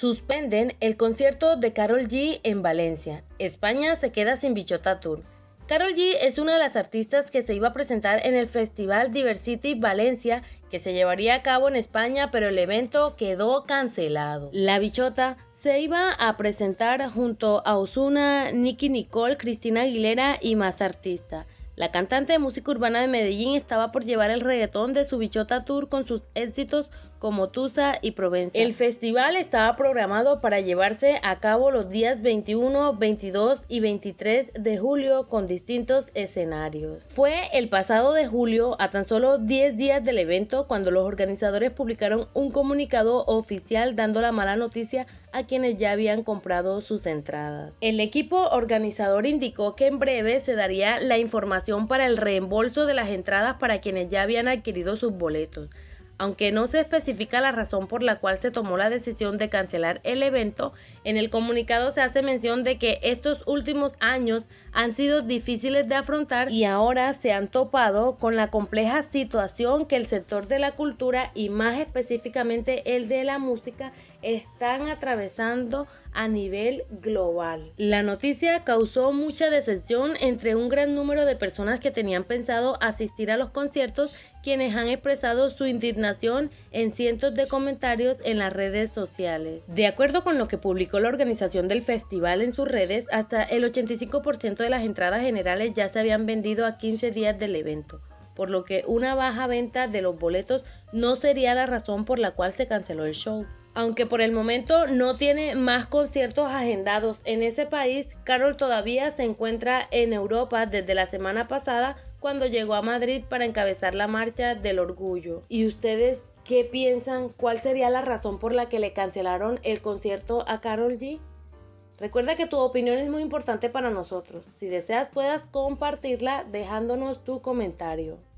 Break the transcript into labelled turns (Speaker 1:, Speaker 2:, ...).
Speaker 1: Suspenden el concierto de Carol G en Valencia. España se queda sin Bichota Tour. Carol G es una de las artistas que se iba a presentar en el Festival Diversity Valencia que se llevaría a cabo en España, pero el evento quedó cancelado. La Bichota se iba a presentar junto a Osuna, Nicky Nicole, Cristina Aguilera y más artistas. La cantante de música urbana de Medellín estaba por llevar el reggaetón de su Bichota Tour con sus éxitos como Tusa y Provenza. El festival estaba programado para llevarse a cabo los días 21, 22 y 23 de julio con distintos escenarios. Fue el pasado de julio, a tan solo 10 días del evento, cuando los organizadores publicaron un comunicado oficial dando la mala noticia a quienes ya habían comprado sus entradas. El equipo organizador indicó que en breve se daría la información para el reembolso de las entradas para quienes ya habían adquirido sus boletos. Aunque no se especifica la razón por la cual se tomó la decisión de cancelar el evento, en el comunicado se hace mención de que estos últimos años han sido difíciles de afrontar y ahora se han topado con la compleja situación que el sector de la cultura y más específicamente el de la música están atravesando a nivel global. La noticia causó mucha decepción entre un gran número de personas que tenían pensado asistir a los conciertos quienes han expresado su indignación en cientos de comentarios en las redes sociales. De acuerdo con lo que publicó la organización del festival en sus redes, hasta el 85% de las entradas generales ya se habían vendido a 15 días del evento, por lo que una baja venta de los boletos no sería la razón por la cual se canceló el show. Aunque por el momento no tiene más conciertos agendados en ese país, Carol todavía se encuentra en Europa desde la semana pasada cuando llegó a Madrid para encabezar la marcha del orgullo. ¿Y ustedes qué piensan? ¿Cuál sería la razón por la que le cancelaron el concierto a Carol G? Recuerda que tu opinión es muy importante para nosotros. Si deseas puedas compartirla dejándonos tu comentario.